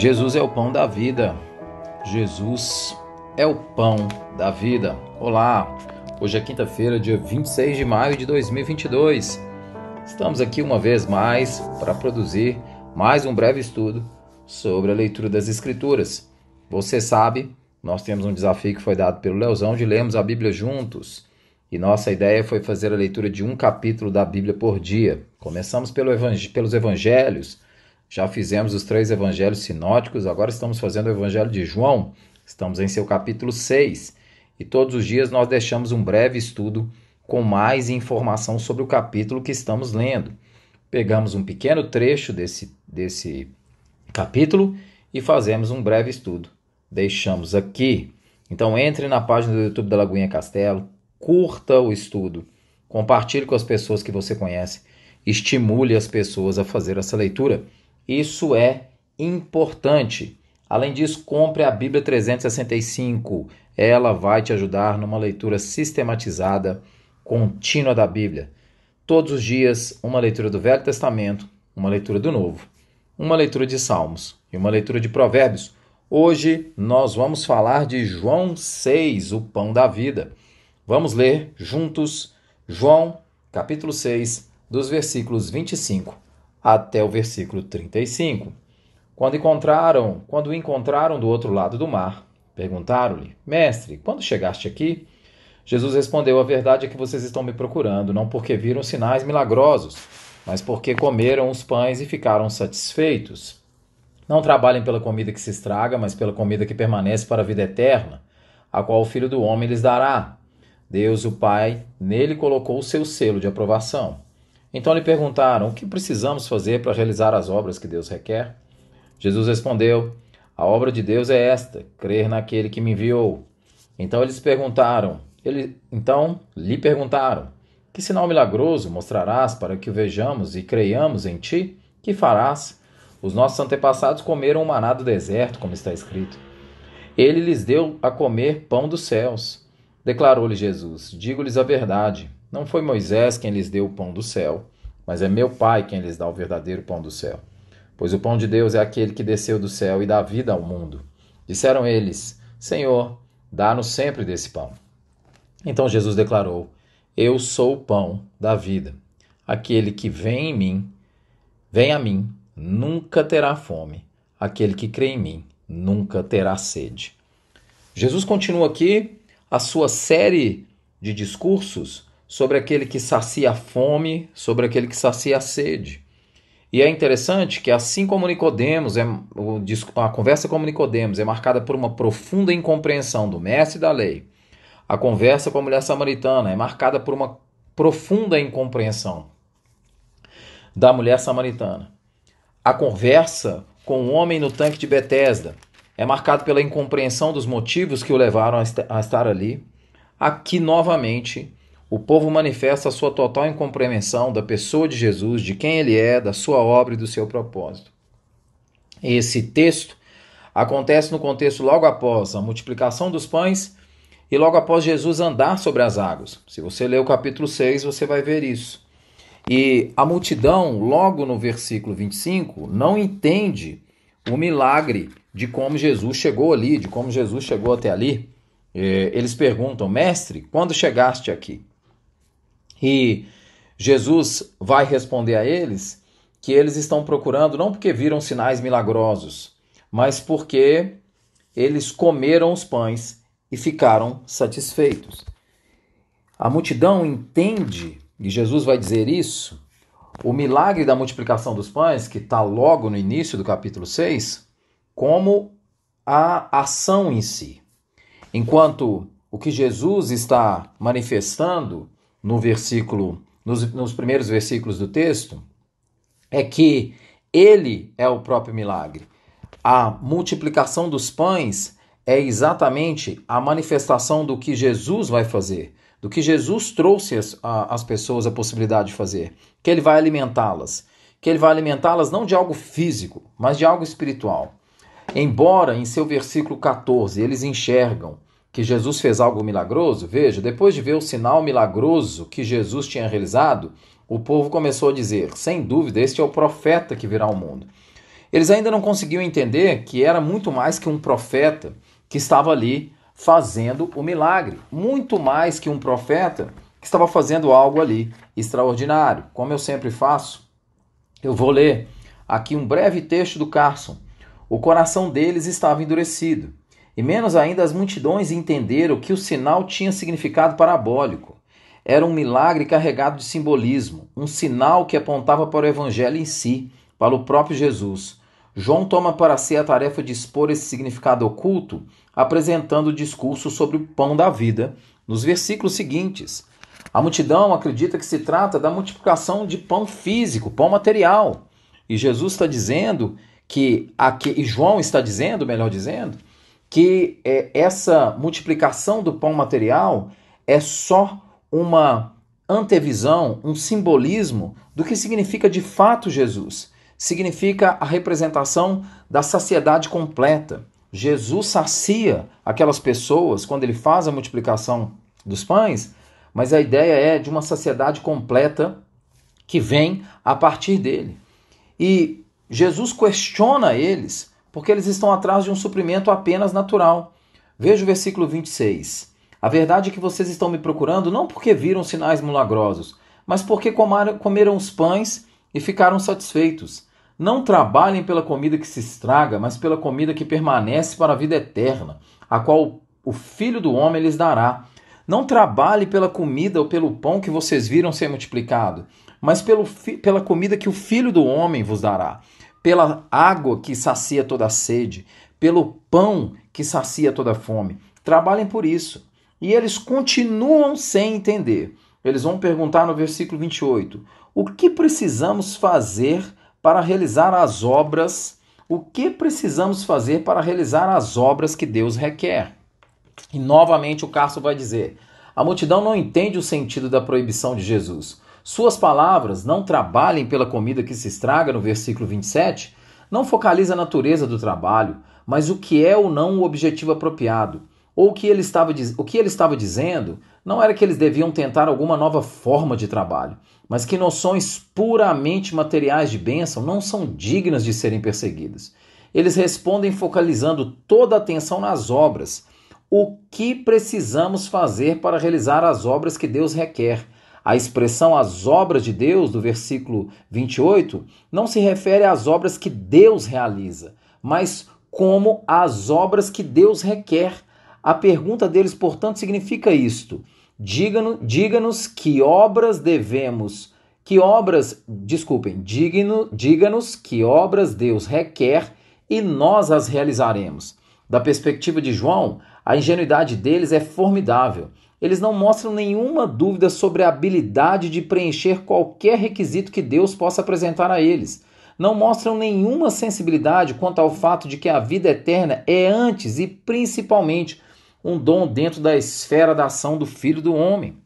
Jesus é o pão da vida. Jesus é o pão da vida. Olá, hoje é quinta-feira, dia 26 de maio de 2022. Estamos aqui uma vez mais para produzir mais um breve estudo sobre a leitura das Escrituras. Você sabe, nós temos um desafio que foi dado pelo Leozão de lermos a Bíblia juntos. E nossa ideia foi fazer a leitura de um capítulo da Bíblia por dia. Começamos pelo evang pelos evangelhos já fizemos os três evangelhos sinóticos, agora estamos fazendo o evangelho de João. Estamos em seu capítulo 6. E todos os dias nós deixamos um breve estudo com mais informação sobre o capítulo que estamos lendo. Pegamos um pequeno trecho desse, desse capítulo e fazemos um breve estudo. Deixamos aqui. Então entre na página do YouTube da Lagoinha Castelo, curta o estudo, compartilhe com as pessoas que você conhece, estimule as pessoas a fazer essa leitura. Isso é importante. Além disso, compre a Bíblia 365. Ela vai te ajudar numa leitura sistematizada, contínua da Bíblia. Todos os dias, uma leitura do Velho Testamento, uma leitura do Novo, uma leitura de Salmos e uma leitura de Provérbios. Hoje nós vamos falar de João 6, o pão da vida. Vamos ler juntos João, capítulo 6, dos versículos 25 até o versículo 35. Quando encontraram, quando o encontraram do outro lado do mar, perguntaram-lhe: Mestre, quando chegaste aqui? Jesus respondeu: A verdade é que vocês estão me procurando, não porque viram sinais milagrosos, mas porque comeram os pães e ficaram satisfeitos. Não trabalhem pela comida que se estraga, mas pela comida que permanece para a vida eterna, a qual o Filho do Homem lhes dará. Deus, o Pai, nele colocou o seu selo de aprovação. Então lhe perguntaram: O que precisamos fazer para realizar as obras que Deus requer? Jesus respondeu: A obra de Deus é esta, crer naquele que me enviou. Então eles perguntaram: ele, Então lhe perguntaram: Que sinal milagroso mostrarás para que o vejamos e creiamos em ti? Que farás? Os nossos antepassados comeram o maná do deserto, como está escrito. Ele lhes deu a comer pão dos céus. Declarou-lhe Jesus: Digo-lhes a verdade não foi Moisés quem lhes deu o pão do céu, mas é meu Pai quem lhes dá o verdadeiro pão do céu. Pois o pão de Deus é aquele que desceu do céu e dá vida ao mundo. Disseram eles: Senhor, dá-nos sempre desse pão. Então Jesus declarou: Eu sou o pão da vida. Aquele que vem em mim, vem a mim, nunca terá fome. Aquele que crê em mim, nunca terá sede. Jesus continua aqui a sua série de discursos sobre aquele que sacia a fome, sobre aquele que sacia a sede. E é interessante que assim como Nicodemos, é, a conversa com Nicodemos é marcada por uma profunda incompreensão do mestre da lei. A conversa com a mulher samaritana é marcada por uma profunda incompreensão da mulher samaritana. A conversa com o homem no tanque de Betesda é marcada pela incompreensão dos motivos que o levaram a estar ali. Aqui novamente o povo manifesta a sua total incompreensão da pessoa de Jesus, de quem ele é, da sua obra e do seu propósito. Esse texto acontece no contexto logo após a multiplicação dos pães e logo após Jesus andar sobre as águas. Se você ler o capítulo 6, você vai ver isso. E a multidão, logo no versículo 25, não entende o milagre de como Jesus chegou ali, de como Jesus chegou até ali. É, eles perguntam, mestre, quando chegaste aqui? E Jesus vai responder a eles que eles estão procurando não porque viram sinais milagrosos, mas porque eles comeram os pães e ficaram satisfeitos. A multidão entende, e Jesus vai dizer isso, o milagre da multiplicação dos pães, que está logo no início do capítulo 6, como a ação em si. Enquanto o que Jesus está manifestando no versículo, nos, nos primeiros versículos do texto, é que ele é o próprio milagre. A multiplicação dos pães é exatamente a manifestação do que Jesus vai fazer, do que Jesus trouxe às pessoas a possibilidade de fazer, que ele vai alimentá-las, que ele vai alimentá-las não de algo físico, mas de algo espiritual. Embora em seu versículo 14 eles enxergam que Jesus fez algo milagroso? Veja, depois de ver o sinal milagroso que Jesus tinha realizado, o povo começou a dizer: sem dúvida, este é o profeta que virá ao mundo. Eles ainda não conseguiam entender que era muito mais que um profeta que estava ali fazendo o milagre, muito mais que um profeta que estava fazendo algo ali extraordinário. Como eu sempre faço, eu vou ler aqui um breve texto do Carson. O coração deles estava endurecido e menos ainda as multidões entenderam que o sinal tinha significado parabólico. Era um milagre carregado de simbolismo, um sinal que apontava para o evangelho em si, para o próprio Jesus. João toma para si a tarefa de expor esse significado oculto, apresentando o discurso sobre o pão da vida nos versículos seguintes. A multidão acredita que se trata da multiplicação de pão físico, pão material. E Jesus está dizendo que aqui, e João está dizendo, melhor dizendo, que é, essa multiplicação do pão material é só uma antevisão, um simbolismo do que significa de fato Jesus. Significa a representação da saciedade completa. Jesus sacia aquelas pessoas quando ele faz a multiplicação dos pães, mas a ideia é de uma saciedade completa que vem a partir dele. E Jesus questiona eles porque eles estão atrás de um suprimento apenas natural. Veja o versículo 26. A verdade é que vocês estão me procurando não porque viram sinais milagrosos, mas porque comeram os pães e ficaram satisfeitos. Não trabalhem pela comida que se estraga, mas pela comida que permanece para a vida eterna, a qual o Filho do Homem lhes dará. Não trabalhe pela comida ou pelo pão que vocês viram ser multiplicado, mas pelo, pela comida que o Filho do Homem vos dará pela água que sacia toda a sede, pelo pão que sacia toda a fome. Trabalhem por isso. E eles continuam sem entender. Eles vão perguntar no versículo 28: O que precisamos fazer para realizar as obras? O que precisamos fazer para realizar as obras que Deus requer? E novamente o Carso vai dizer: A multidão não entende o sentido da proibição de Jesus. Suas palavras, não trabalhem pela comida que se estraga, no versículo 27, não focaliza a natureza do trabalho, mas o que é ou não o objetivo apropriado. Ou o que ele estava, o que ele estava dizendo não era que eles deviam tentar alguma nova forma de trabalho, mas que noções puramente materiais de bênção não são dignas de serem perseguidas. Eles respondem focalizando toda a atenção nas obras. O que precisamos fazer para realizar as obras que Deus requer? A expressão as obras de Deus, do versículo 28, não se refere às obras que Deus realiza, mas como às obras que Deus requer. A pergunta deles, portanto, significa isto: diga-nos diga que obras devemos, que obras, desculpem, diga-nos que obras Deus requer e nós as realizaremos. Da perspectiva de João, a ingenuidade deles é formidável eles não mostram nenhuma dúvida sobre a habilidade de preencher qualquer requisito que Deus possa apresentar a eles. Não mostram nenhuma sensibilidade quanto ao fato de que a vida eterna é antes e principalmente um dom dentro da esfera da ação do Filho do Homem.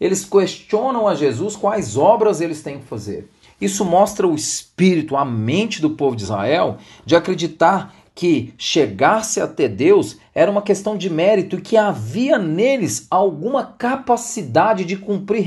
Eles questionam a Jesus quais obras eles têm que fazer. Isso mostra o espírito, a mente do povo de Israel de acreditar que chegar-se até Deus era uma questão de mérito e que havia neles alguma capacidade de cumprir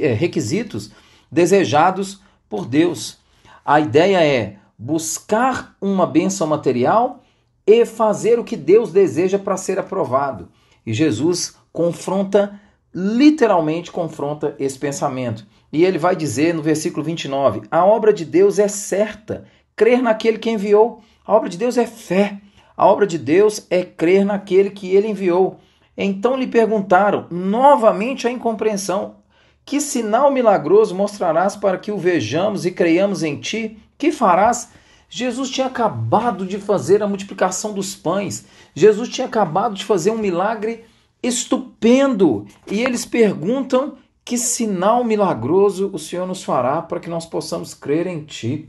eh, requisitos desejados por Deus. A ideia é buscar uma bênção material e fazer o que Deus deseja para ser aprovado. E Jesus confronta, literalmente confronta esse pensamento. E ele vai dizer no versículo 29: A obra de Deus é certa, crer naquele que enviou. A obra de Deus é fé. A obra de Deus é crer naquele que ele enviou. Então lhe perguntaram, novamente a incompreensão: Que sinal milagroso mostrarás para que o vejamos e creiamos em ti? Que farás? Jesus tinha acabado de fazer a multiplicação dos pães. Jesus tinha acabado de fazer um milagre estupendo. E eles perguntam: Que sinal milagroso o Senhor nos fará para que nós possamos crer em ti?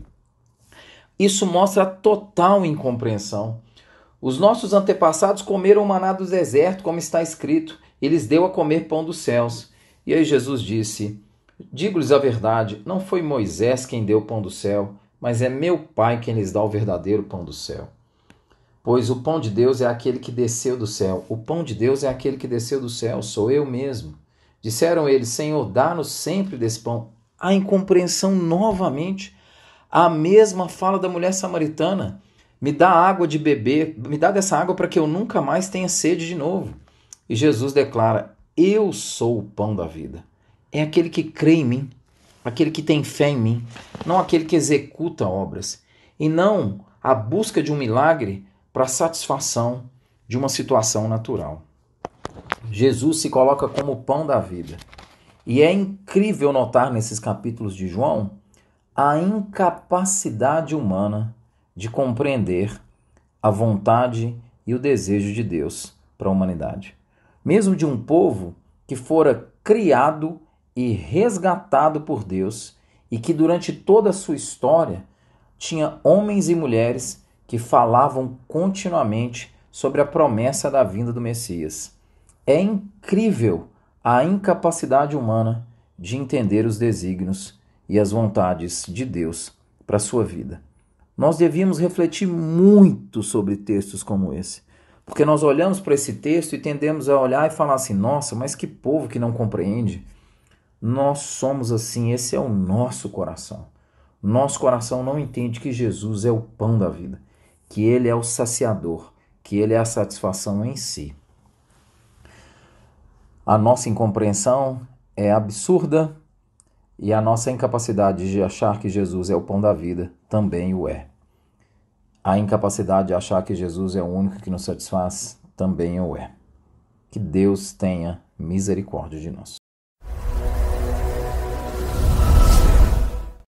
Isso mostra total incompreensão. Os nossos antepassados comeram o maná do deserto, como está escrito, eles deu a comer pão dos céus. E aí Jesus disse: Digo-lhes a verdade, não foi Moisés quem deu o pão do céu, mas é meu Pai quem lhes dá o verdadeiro pão do céu. Pois o pão de Deus é aquele que desceu do céu. O pão de Deus é aquele que desceu do céu, sou eu mesmo. Disseram eles: Senhor, dá-nos sempre desse pão. A incompreensão novamente. A mesma fala da mulher samaritana: me dá água de beber, me dá dessa água para que eu nunca mais tenha sede de novo. E Jesus declara: Eu sou o pão da vida. É aquele que crê em mim, aquele que tem fé em mim, não aquele que executa obras. E não a busca de um milagre para satisfação de uma situação natural. Jesus se coloca como o pão da vida. E é incrível notar nesses capítulos de João a incapacidade humana de compreender a vontade e o desejo de Deus para a humanidade. Mesmo de um povo que fora criado e resgatado por Deus e que durante toda a sua história tinha homens e mulheres que falavam continuamente sobre a promessa da vinda do Messias. É incrível a incapacidade humana de entender os desígnios e as vontades de Deus para a sua vida. Nós devíamos refletir muito sobre textos como esse, porque nós olhamos para esse texto e tendemos a olhar e falar assim: nossa, mas que povo que não compreende. Nós somos assim, esse é o nosso coração. Nosso coração não entende que Jesus é o pão da vida, que ele é o saciador, que ele é a satisfação em si. A nossa incompreensão é absurda, e a nossa incapacidade de achar que Jesus é o pão da vida também o é. A incapacidade de achar que Jesus é o único que nos satisfaz também o é. Que Deus tenha misericórdia de nós.